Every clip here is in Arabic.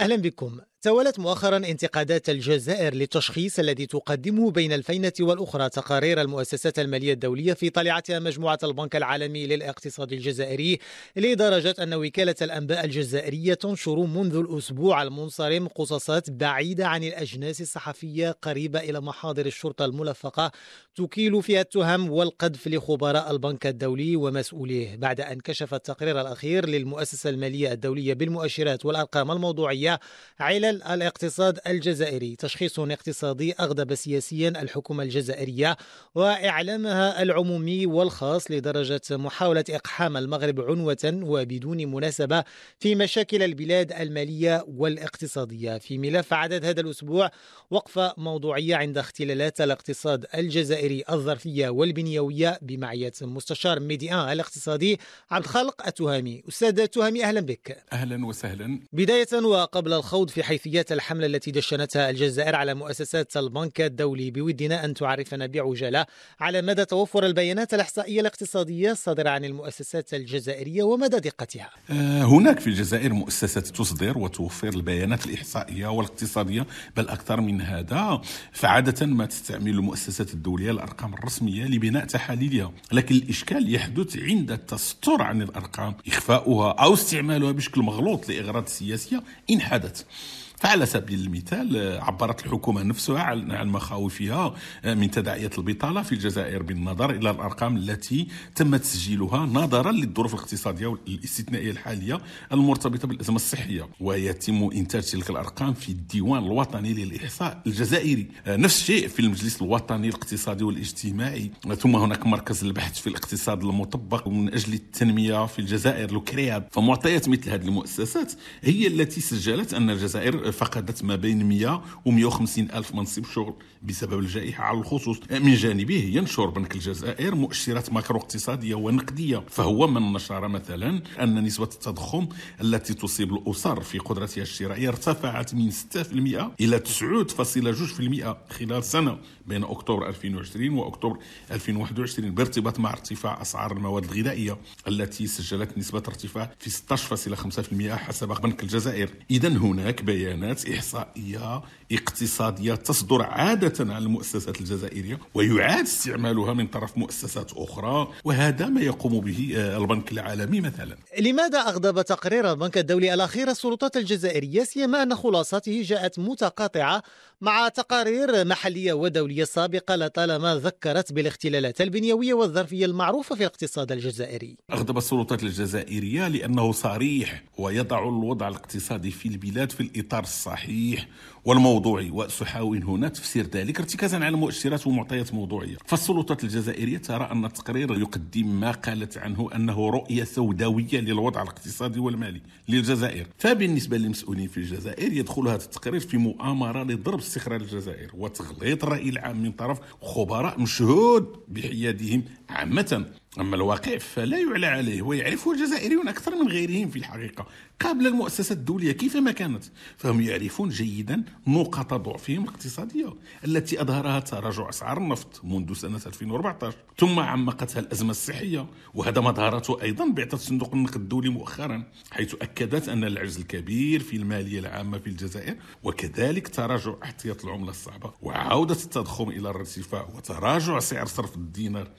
أهلا بكم توالت مؤخرا انتقادات الجزائر للتشخيص الذي تقدمه بين الفينة والأخرى تقارير المؤسسات المالية الدولية في طلعتها مجموعة البنك العالمي للاقتصاد الجزائري لدرجة أن وكالة الأنباء الجزائرية تنشر منذ الأسبوع المنصرم قصصات بعيدة عن الأجناس الصحفية قريبة إلى محاضر الشرطة الملفقة تكيل فيها التهم والقذف لخبراء البنك الدولي ومسؤوليه بعد أن كشف التقرير الأخير للمؤسسة المالية الدولية بالمؤشرات والأرقام الموضوعية على مجال الاقتصاد الجزائري تشخيص اقتصادي أغضب سياسيا الحكومة الجزائرية وإعلامها العمومي والخاص لدرجة محاولة إقحام المغرب عنوة وبدون مناسبة في مشاكل البلاد المالية والاقتصادية في ملف عدد هذا الأسبوع وقفة موضوعية عند اختلالات الاقتصاد الجزائري الظرفية والبنيوية بمعية مستشار ميديان الاقتصادي عبد الخالق التهامي أستاذ التهامي أهلا بك أهلا وسهلا بداية وقبل الخوض في حيث كيفيات الحملة التي دشنتها الجزائر على مؤسسات البنك الدولي بودنا أن تعرفنا بعجالة على مدى توفر البيانات الإحصائية الاقتصادية الصادرة عن المؤسسات الجزائرية ومدى دقتها آه، هناك في الجزائر مؤسسات تصدر وتوفر البيانات الإحصائية والاقتصادية بل أكثر من هذا فعادة ما تستعمل المؤسسات الدولية الأرقام الرسمية لبناء تحاليلها لكن الإشكال يحدث عند التستر عن الأرقام إخفاؤها أو استعمالها بشكل مغلوط لإغراض سياسية إن حدث فعلى سبيل المثال آه، عبرت الحكومة نفسها عن مخاوفها آه، من تداعيات البطالة في الجزائر بالنظر إلى الأرقام التي تم تسجيلها نظرا للظروف الاقتصادية الاستثنائية الحالية المرتبطة بالأزمة الصحية ويتم إنتاج تلك الأرقام في الديوان الوطني للإحصاء الجزائري آه، نفس الشيء في المجلس الوطني الاقتصادي والاجتماعي ثم هناك مركز البحث في الاقتصاد المطبق من أجل التنمية في الجزائر لوكرياب فمعطيات مثل هذه المؤسسات هي التي سجلت أن الجزائر فقدت ما بين 100 و 150 ألف منصب شغل بسبب الجائحة على الخصوص من جانبه ينشر بنك الجزائر مؤشرات ماكرو اقتصادية ونقدية فهو من نشر مثلا أن نسبة التضخم التي تصيب الأسر في قدرتها الشرائية ارتفعت من 6% إلى 9.2% خلال سنة بين أكتوبر 2020 وأكتوبر 2021 بارتباط مع ارتفاع أسعار المواد الغذائية التي سجلت نسبة ارتفاع في 16.5% حسب بنك الجزائر إذا هناك بيان بيانات إحصائية اقتصادية تصدر عادة عن المؤسسات الجزائرية ويعاد استعمالها من طرف مؤسسات أخرى وهذا ما يقوم به آه، البنك العالمي مثلا لماذا أغضب تقرير البنك الدولي الأخير السلطات الجزائرية سيما أن خلاصاته جاءت متقاطعة مع تقارير محلية ودولية سابقة لطالما ذكرت بالاختلالات البنيوية والظرفية المعروفة في الاقتصاد الجزائري أغضب السلطات الجزائرية لأنه صريح ويضع الوضع الاقتصادي في البلاد في الإطار الصحيح والموضوعي وسحاوين هنا تفسير ذلك ارتكازا على مؤشرات ومعطيات موضوعيه فالسلطات الجزائريه ترى ان التقرير يقدم ما قالت عنه انه رؤيه سوداويه للوضع الاقتصادي والمالي للجزائر فبالنسبه للمسؤولين في الجزائر يدخل هذا التقرير في مؤامره لضرب استقرار الجزائر وتغليط الراي العام من طرف خبراء مشهود بحيادهم عامه أما الواقع فلا يعلى عليه ويعرفه الجزائريون أكثر من غيرهم في الحقيقة قبل المؤسسة الدولية كيفما كانت فهم يعرفون جيدا نقاط ضعفهم الاقتصادية التي أظهرها تراجع أسعار النفط منذ سنة 2014 ثم عمقتها الأزمة الصحية وهذا ما ظهرته أيضا بعثة صندوق النقد الدولي مؤخرا حيث أكدت أن العجز الكبير في المالية العامة في الجزائر وكذلك تراجع احتياط العملة الصعبة وعودة التضخم إلى الارتفاع وتراجع سعر صرف الدينار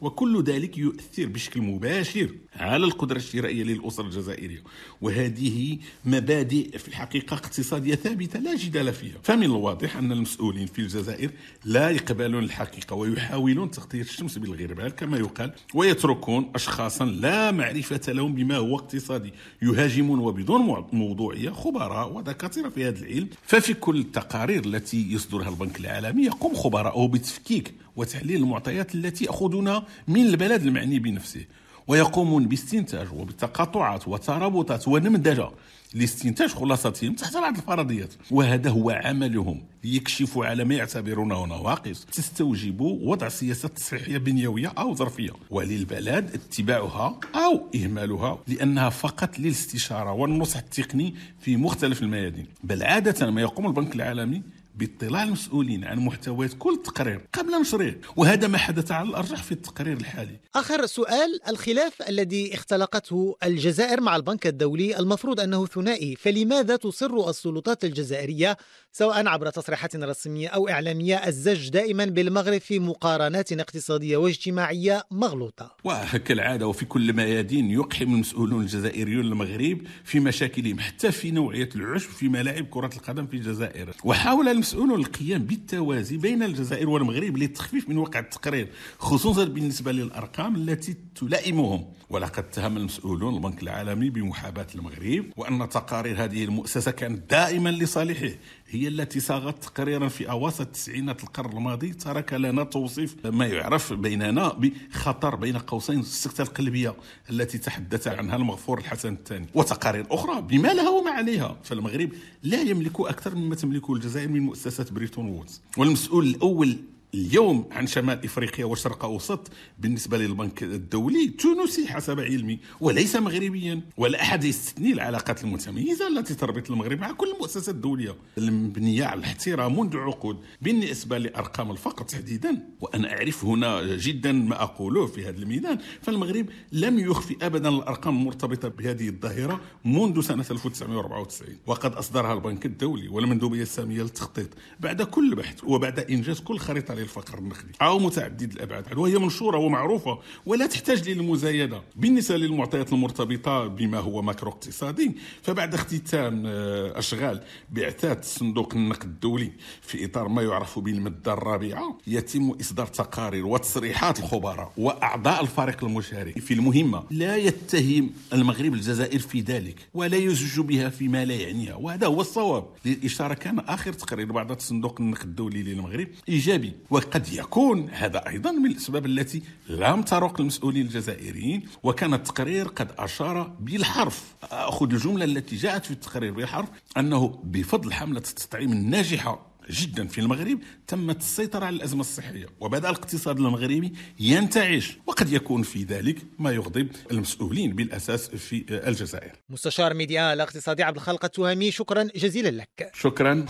وكل ذلك يؤثر بشكل مباشر على القدرة الشرائية للأسرة الجزائرية وهذه مبادئ في الحقيقة اقتصادية ثابتة لا جدال فيها فمن الواضح أن المسؤولين في الجزائر لا يقبلون الحقيقة ويحاولون تغطية الشمس بالغربال كما يقال ويتركون أشخاصا لا معرفة لهم بما هو اقتصادي يهاجمون وبدون موضوعية خبراء ودكاترة في هذا العلم ففي كل التقارير التي يصدرها البنك العالمي يقوم خبراءه بتفكيك وتحليل المعطيات التي يأخذونها من البلد المعني بنفسه ويقومون باستنتاج وبتقاطعات وترابطات ونمذجة لاستنتاج خلاصتهم تحت بعض الفرضيات وهذا هو عملهم ليكشفوا على ما يعتبرونه نواقص تستوجب وضع سياسة تصحيحية بنيوية أو ظرفية وللبلاد اتباعها أو إهمالها لأنها فقط للاستشارة والنصح التقني في مختلف الميادين بل عادة ما يقوم البنك العالمي باطلاع المسؤولين عن محتويات كل تقرير قبل نشره وهذا ما حدث على الأرجح في التقرير الحالي آخر سؤال الخلاف الذي اختلقته الجزائر مع البنك الدولي المفروض أنه ثنائي فلماذا تصر السلطات الجزائرية سواء عبر تصريحات رسمية أو إعلامية الزج دائما بالمغرب في مقارنات اقتصادية واجتماعية مغلوطة وكالعادة وفي كل ميادين يقحم المسؤولون الجزائريون المغرب في مشاكلهم حتى في نوعية العشب في ملاعب كرة القدم في الجزائر وحاول المسؤولون القيام بالتوازي بين الجزائر والمغرب للتخفيف من وقع التقرير خصوصا بالنسبة للأرقام التي تلائمهم ولقد اتهم المسؤولون البنك العالمي بمحاباة المغرب وأن تقارير هذه المؤسسة كانت دائما لصالحه هي التي صاغت تقريرا في أواسط تسعينات القرن الماضي ترك لنا توصيف ما يعرف بيننا بخطر بين قوسين السكتة القلبية التي تحدث عنها المغفور الحسن الثاني وتقارير أخرى بما لها وما عليها فالمغرب لا يملك أكثر مما تملكه الجزائر من مؤسسة بريتون وودز والمسؤول الأول اليوم عن شمال افريقيا وشرق اوسط بالنسبه للبنك الدولي تونسي حسب علمي وليس مغربيا ولا احد يستثني العلاقات المتميزه التي تربط المغرب مع كل المؤسسات الدوليه المبنيه على الاحترام منذ عقود بالنسبه لارقام الفقر تحديدا وانا اعرف هنا جدا ما اقوله في هذا الميدان فالمغرب لم يخفي ابدا الارقام المرتبطه بهذه الظاهره منذ سنه 1994 وقد اصدرها البنك الدولي والمندوبيه الساميه للتخطيط بعد كل بحث وبعد انجاز كل خريطه الفقر النخبي او متعدد الابعاد وهي منشوره ومعروفه ولا تحتاج للمزايده بالنسبه للمعطيات المرتبطه بما هو ماكرو اقتصادي فبعد اختتام آه، اشغال بعثات صندوق النقد الدولي في اطار ما يعرف بالماده الرابعه يتم اصدار تقارير وتصريحات الخبراء واعضاء الفريق المشارك في المهمه لا يتهم المغرب الجزائر في ذلك ولا يزج بها فيما لا يعنيها وهذا هو الصواب للاشاره كان اخر تقرير بعد صندوق النقد الدولي للمغرب ايجابي وقد يكون هذا أيضا من الأسباب التي لم ترق المسؤولين الجزائريين وكان التقرير قد أشار بالحرف أخذ الجملة التي جاءت في التقرير بالحرف أنه بفضل حملة التطعيم الناجحة جدا في المغرب تمت السيطرة على الأزمة الصحية وبدأ الاقتصاد المغربي ينتعش وقد يكون في ذلك ما يغضب المسؤولين بالأساس في الجزائر مستشار ميديا الاقتصادي عبد الخالق التهامي شكرا جزيلا لك شكرا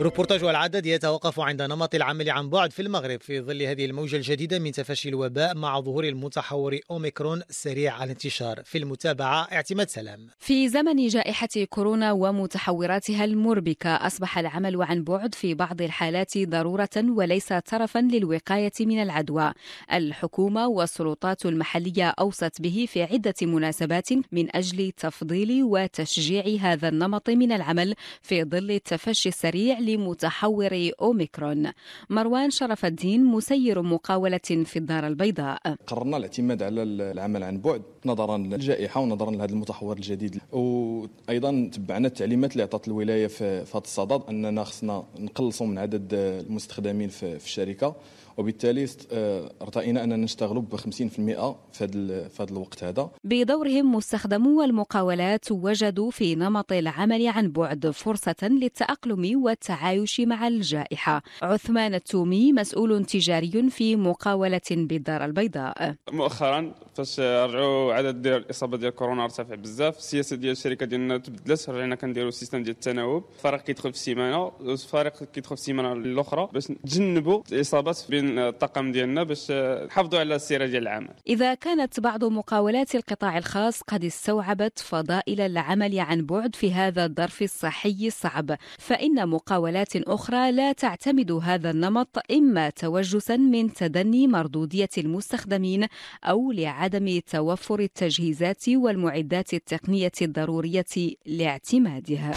روبورتاج العدد يتوقف عند نمط العمل عن بعد في المغرب في ظل هذه الموجة الجديدة من تفشي الوباء مع ظهور المتحور أوميكرون سريع الانتشار في المتابعة اعتماد سلام في زمن جائحة كورونا ومتحوراتها المربكة أصبح العمل عن بعد في بعض الحالات ضرورة وليس طرفا للوقاية من العدوى الحكومة والسلطات المحلية أوصت به في عدة مناسبات من أجل تفضيل وتشجيع هذا النمط من العمل في ظل التفشي السريع لمتحور أوميكرون مروان شرف الدين مسير مقاولة في الدار البيضاء قررنا الاعتماد على العمل عن بعد نظرا للجائحة ونظرا لهذا المتحور الجديد وأيضا تبعنا التعليمات اللي أعطت الولاية في هذا الصدد أننا خصنا نقلصوا من عدد المستخدمين في الشركة وبالتالي ارتئينا آه، اننا نشتغلوا ب 50% في هذا الوقت هذا بدورهم مستخدمو المقاولات وجدوا في نمط العمل عن بعد فرصه للتاقلم والتعايش مع الجائحه عثمان التومي مسؤول تجاري في مقاوله بالدار البيضاء مؤخرا فاش رجعوا عدد ديال الاصابه ديال كورونا ارتفع بزاف السياسه ديال الشركه ديالنا تبدلت رجعنا كنديروا السيستم ديال التناوب فريق كيدخل في السيمانه وفريق كيدخل في السيمانه الاخرى باش نتجنبوا الاصابات بين من الطاقم ديالنا باش نحافظوا على السيره ديال العمل اذا كانت بعض مقاولات القطاع الخاص قد استوعبت فضائل العمل عن بعد في هذا الظرف الصحي الصعب فان مقاولات اخرى لا تعتمد هذا النمط اما توجسا من تدني مردوديه المستخدمين او لعدم توفر التجهيزات والمعدات التقنيه الضروريه لاعتمادها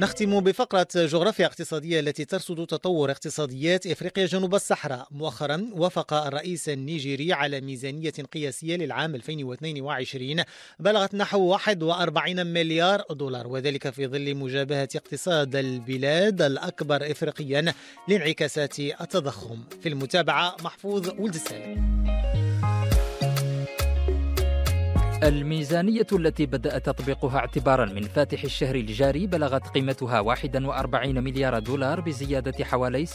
نختم بفقرة جغرافيا اقتصادية التي ترصد تطور اقتصاديات إفريقيا جنوب الصحراء مؤخرا وافق الرئيس النيجيري على ميزانية قياسية للعام 2022 بلغت نحو 41 مليار دولار وذلك في ظل مجابهة اقتصاد البلاد الأكبر إفريقيا لانعكاسات التضخم في المتابعة محفوظ ولد السالم الميزانية التي بدأ تطبيقها اعتبارا من فاتح الشهر الجاري بلغت قيمتها 41 مليار دولار بزيادة حوالي 26%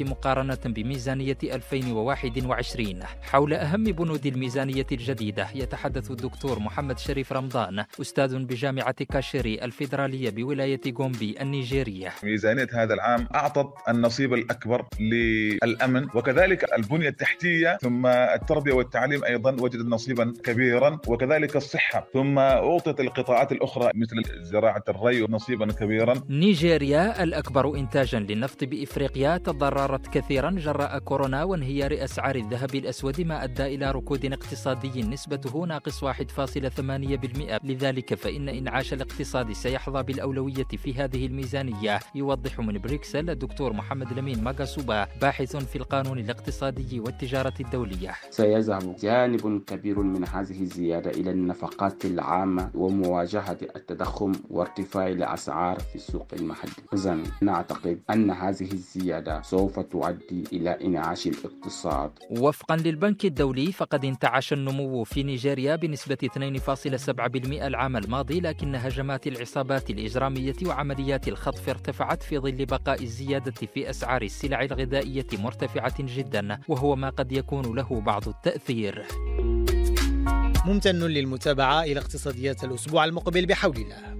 مقارنة بميزانية 2021 حول أهم بنود الميزانية الجديدة يتحدث الدكتور محمد شريف رمضان أستاذ بجامعة كاشيري الفيدرالية بولاية غومبي النيجيرية ميزانية هذا العام أعطت النصيب الأكبر للأمن وكذلك البنية التحتية ثم التربية والتعليم أيضا وجدت نصيبا كبيرا كبيرا وكذلك الصحة ثم أعطت القطاعات الأخرى مثل زراعة الري نصيبا كبيرا نيجيريا الأكبر إنتاجا للنفط بإفريقيا تضررت كثيرا جراء كورونا وانهيار أسعار الذهب الأسود ما أدى إلى ركود اقتصادي نسبته ناقص 1.8% لذلك فإن إنعاش الاقتصاد سيحظى بالأولوية في هذه الميزانية يوضح من بريكسل الدكتور محمد لمين ماغاسوبا باحث في القانون الاقتصادي والتجارة الدولية سيزعم جانب كبير من هذا هذه الزيادة إلى النفقات العامة ومواجهة التضخم وارتفاع الأسعار في السوق المحلي إذا نعتقد أن هذه الزيادة سوف تؤدي إلى انعاش الاقتصاد وفقا للبنك الدولي فقد انتعش النمو في نيجيريا بنسبة 2.7% العام الماضي لكن هجمات العصابات الإجرامية وعمليات الخطف ارتفعت في ظل بقاء الزيادة في أسعار السلع الغذائية مرتفعة جدا وهو ما قد يكون له بعض التأثير ممتن للمتابعة إلى اقتصاديات الأسبوع المقبل بحول الله